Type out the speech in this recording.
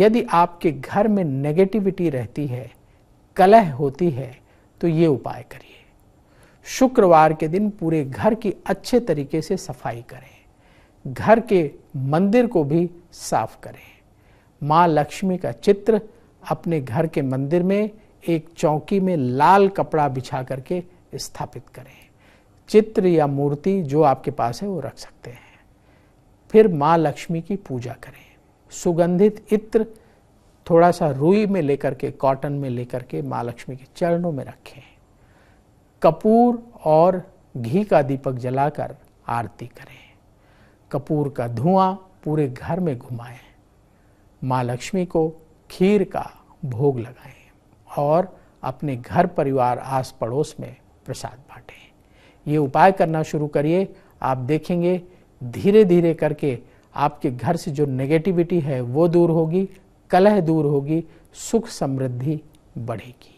यदि आपके घर में नेगेटिविटी रहती है कलह होती है तो ये उपाय करिए शुक्रवार के दिन पूरे घर की अच्छे तरीके से सफाई करें घर के मंदिर को भी साफ करें माँ लक्ष्मी का चित्र अपने घर के मंदिर में एक चौकी में लाल कपड़ा बिछा करके स्थापित करें चित्र या मूर्ति जो आपके पास है वो रख सकते हैं फिर माँ लक्ष्मी की पूजा करें सुगंधित इत्र थोड़ा सा रुई में लेकर के कॉटन में लेकर के माँ लक्ष्मी के चरणों में रखें कपूर और घी का दीपक जलाकर आरती करें कपूर का धुआं पूरे घर में घुमाएं माँ लक्ष्मी को खीर का भोग लगाएं और अपने घर परिवार आस पड़ोस में प्रसाद बांटें ये उपाय करना शुरू करिए आप देखेंगे धीरे धीरे करके आपके घर से जो नेगेटिविटी है वो दूर होगी कलह दूर होगी सुख समृद्धि बढ़ेगी